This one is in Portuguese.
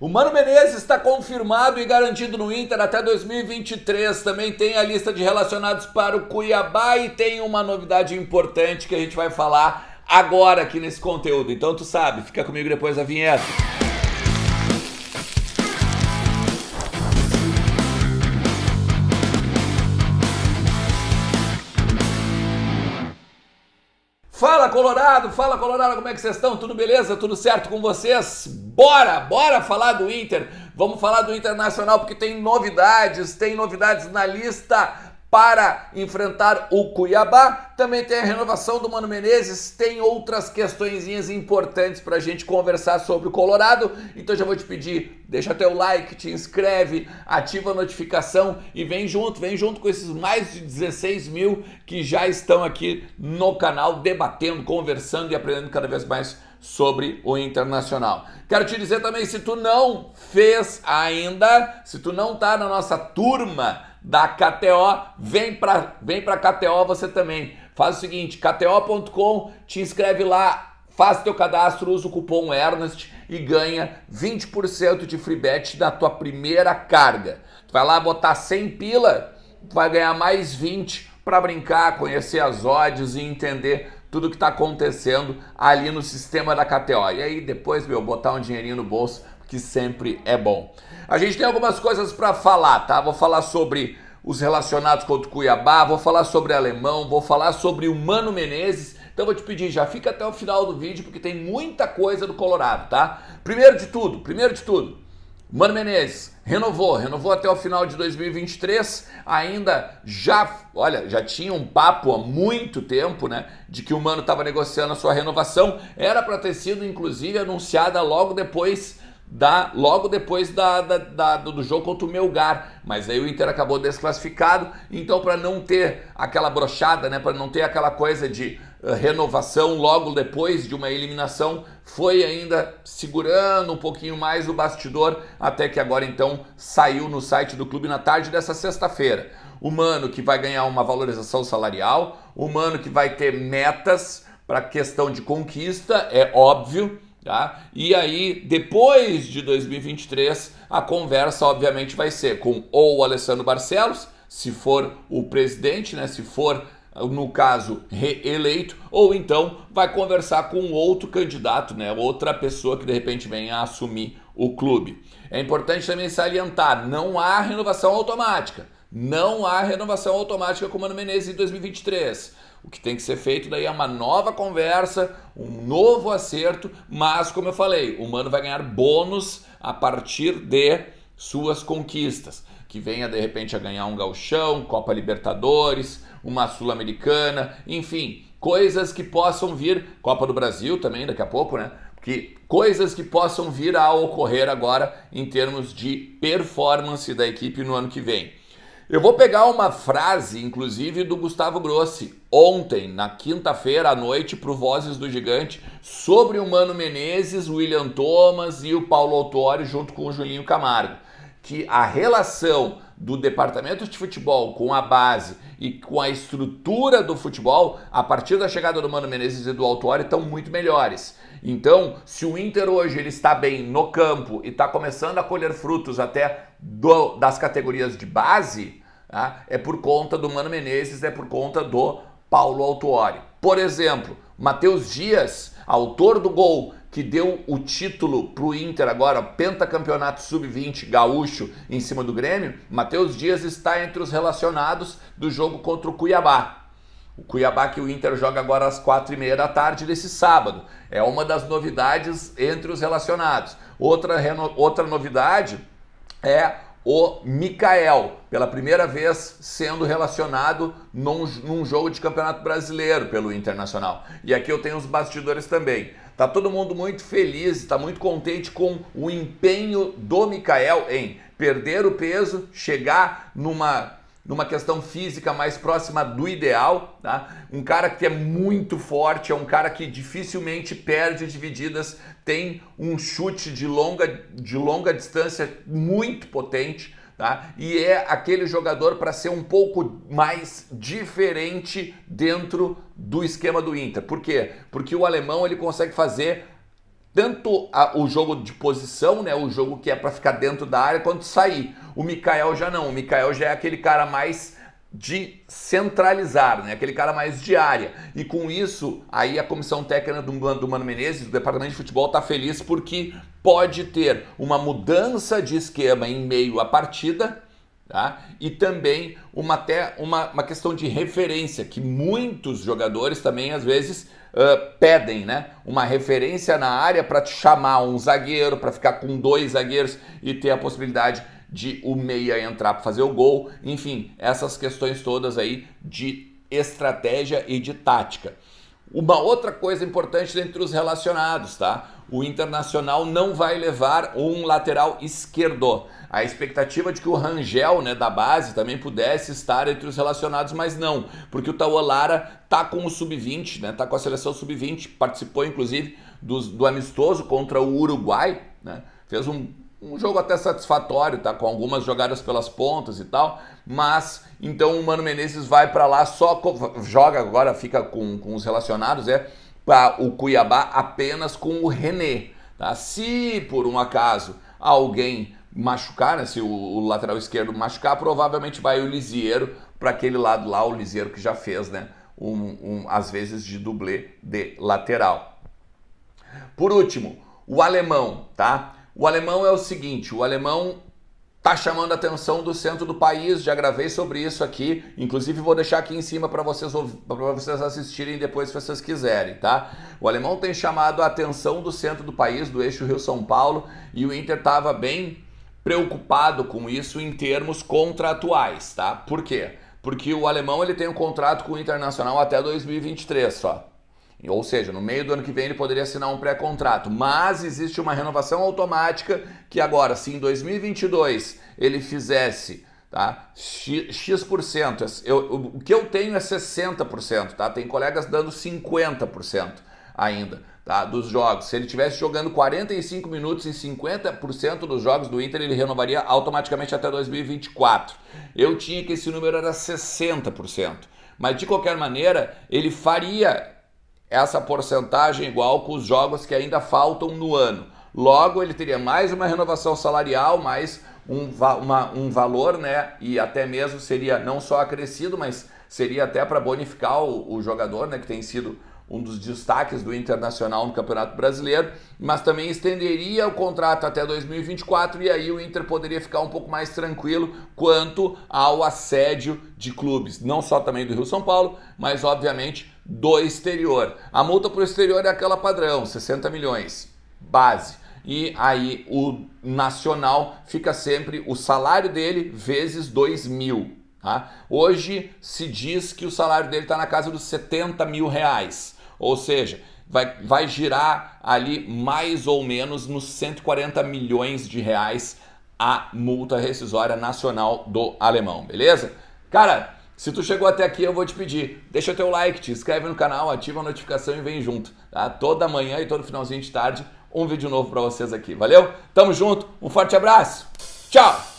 O Mano Menezes está confirmado e garantido no Inter até 2023. Também tem a lista de relacionados para o Cuiabá e tem uma novidade importante que a gente vai falar agora aqui nesse conteúdo. Então tu sabe, fica comigo depois da vinheta. Fala Colorado, fala Colorado, como é que vocês estão? Tudo beleza? Tudo certo com vocês? Bora, bora falar do Inter. Vamos falar do Internacional porque tem novidades, tem novidades na lista para enfrentar o Cuiabá. Também tem a renovação do Mano Menezes, tem outras questõezinhas importantes para a gente conversar sobre o Colorado. Então já vou te pedir, deixa teu like, te inscreve, ativa a notificação e vem junto, vem junto com esses mais de 16 mil que já estão aqui no canal debatendo, conversando e aprendendo cada vez mais sobre o Internacional. Quero te dizer também, se tu não fez ainda, se tu não tá na nossa turma da KTO. Vem para vem pra KTO você também. Faz o seguinte, kto.com, te inscreve lá, faz teu cadastro, usa o cupom Ernest e ganha 20% de free bet da tua primeira carga. Tu vai lá botar 100 pila, vai ganhar mais 20 para brincar, conhecer as odds e entender tudo que está acontecendo ali no sistema da KTO. E aí depois, meu, botar um dinheirinho no bolso que sempre é bom. A gente tem algumas coisas para falar, tá? Vou falar sobre os relacionados contra o Cuiabá, vou falar sobre Alemão, vou falar sobre o Mano Menezes. Então vou te pedir, já fica até o final do vídeo porque tem muita coisa do Colorado, tá? Primeiro de tudo, primeiro de tudo, Mano Menezes renovou, renovou até o final de 2023. Ainda já, olha, já tinha um papo há muito tempo, né, de que o Mano estava negociando a sua renovação. Era para ter sido inclusive anunciada logo depois da, logo depois da, da, da, do jogo contra o Melgar. Mas aí o Inter acabou desclassificado, então para não ter aquela brochada, né, para não ter aquela coisa de eh, renovação logo depois de uma eliminação, foi ainda segurando um pouquinho mais o bastidor, até que agora então saiu no site do clube na tarde dessa sexta-feira. O mano que vai ganhar uma valorização salarial, o mano que vai ter metas para questão de conquista, é óbvio, Tá? E aí, depois de 2023, a conversa obviamente vai ser com ou o Alessandro Barcelos, se for o presidente, né? se for no caso, reeleito, ou então vai conversar com outro candidato, né? outra pessoa que de repente venha a assumir o clube. É importante também salientar: não há renovação automática. Não há renovação automática com o Mano Menezes em 2023. O que tem que ser feito daí é uma nova conversa, um novo acerto, mas como eu falei, o Mano vai ganhar bônus a partir de suas conquistas. Que venha de repente a ganhar um galchão, Copa Libertadores, uma Sul-Americana, enfim, coisas que possam vir, Copa do Brasil também daqui a pouco, né? que coisas que possam vir a ocorrer agora em termos de performance da equipe no ano que vem. Eu vou pegar uma frase, inclusive, do Gustavo Grossi, ontem, na quinta-feira à noite, para o Vozes do Gigante, sobre o Mano Menezes, o William Thomas e o Paulo Autori, junto com o Julinho Camargo. Que a relação do departamento de futebol com a base e com a estrutura do futebol, a partir da chegada do Mano Menezes e do Autori, estão muito melhores. Então, se o Inter hoje ele está bem no campo e está começando a colher frutos até do, das categorias de base tá? é por conta do Mano Menezes, é por conta do Paulo Autuori. Por exemplo, Matheus Dias, autor do gol que deu o título para o Inter agora, pentacampeonato sub-20 gaúcho em cima do Grêmio, Matheus Dias está entre os relacionados do jogo contra o Cuiabá. O Cuiabá que o Inter joga agora às quatro e meia da tarde desse sábado. É uma das novidades entre os relacionados. Outra, outra novidade é o Mikael, pela primeira vez sendo relacionado num, num, jogo de campeonato brasileiro pelo Internacional. E aqui eu tenho os bastidores também. Tá todo mundo muito feliz, está muito contente com o empenho do Mikael em perder o peso, chegar numa numa questão física mais próxima do ideal, tá? Um cara que é muito forte, é um cara que dificilmente perde divididas, tem um chute de longa, de longa distância muito potente, tá? E é aquele jogador para ser um pouco mais diferente dentro do esquema do Inter. Por quê? Porque o alemão ele consegue fazer tanto a, o jogo de posição, né, o jogo que é para ficar dentro da área, quanto sair. O Mikael já não, o Mikael já é aquele cara mais de centralizar, né? aquele cara mais de área. E com isso, aí a comissão técnica do, do Mano Menezes, do Departamento de Futebol, está feliz porque pode ter uma mudança de esquema em meio à partida, Tá? E também uma, até uma, uma questão de referência, que muitos jogadores também, às vezes, ah, pedem né, uma referência na área para chamar um zagueiro, para ficar com dois zagueiros e ter a possibilidade de o meia entrar para fazer o gol. Enfim, essas questões todas aí de estratégia e de tática. Uma outra coisa importante dentre os relacionados, tá? o Internacional não vai levar um lateral esquerdo. A expectativa de que o Rangel, né, da base, também pudesse estar entre os relacionados, mas não, porque o Tauolara tá com o sub-20, né, tá com a seleção sub-20, participou inclusive do, do amistoso contra o Uruguai, né, fez um um jogo até satisfatório, tá? Com algumas jogadas pelas pontas e tal. Mas então o Mano Menezes vai para lá, só joga agora, fica com, com os relacionados, é o Cuiabá apenas com o René. Tá? Se por um acaso alguém machucar, né? se o, o, lateral esquerdo machucar, provavelmente vai o Lisieiro para aquele lado lá, o Lisieiro que já fez, né? Um, um, às vezes de dublê de lateral. Por último, o alemão, tá? O alemão é o seguinte: o alemão Tá chamando a atenção do centro do país, já gravei sobre isso aqui. Inclusive vou deixar aqui em cima para vocês para vocês assistirem depois se vocês quiserem, tá? O alemão tem chamado a atenção do centro do país, do eixo Rio-São Paulo, e o Inter estava bem preocupado com isso em termos contratuais, tá? Por quê? Porque o alemão ele tem um contrato com o Internacional até 2023 só. Ou seja, no meio do ano que vem ele poderia assinar um pré-contrato, mas existe uma renovação automática que agora, se em 2022 ele fizesse tá, X%, X é eu, o que eu tenho é 60%, tá? tem colegas dando 50% ainda tá, dos jogos. Se ele tivesse jogando 45 minutos em 50% dos jogos do Inter, ele renovaria automaticamente até 2024. Eu tinha que esse número era 60%. Mas de qualquer maneira, ele faria essa porcentagem igual com os jogos que ainda faltam no ano. Logo, ele teria mais uma renovação salarial, mais um, uma, um valor, né? E até mesmo seria não só acrescido, mas seria até para bonificar o, o jogador, né? Que tem sido um dos destaques do Internacional no Campeonato Brasileiro, mas também estenderia o contrato até 2024 e aí o Inter poderia ficar um pouco mais tranquilo quanto ao assédio de clubes, não só também do Rio São Paulo, mas obviamente do exterior. A multa para o exterior é aquela padrão, 60 milhões, base. E aí o nacional fica sempre o salário dele vezes 2 mil. Tá? Hoje se diz que o salário dele está na casa dos 70 mil reais. Ou seja, vai, vai girar ali mais ou menos nos 140 milhões de reais a multa rescisória nacional do alemão, beleza? Cara, se tu chegou até aqui, eu vou te pedir, deixa teu like, te inscreve no canal, ativa a notificação e vem junto, tá? Toda manhã e todo finalzinho de tarde, um vídeo novo para vocês aqui, valeu? Tamo junto, um forte abraço, tchau!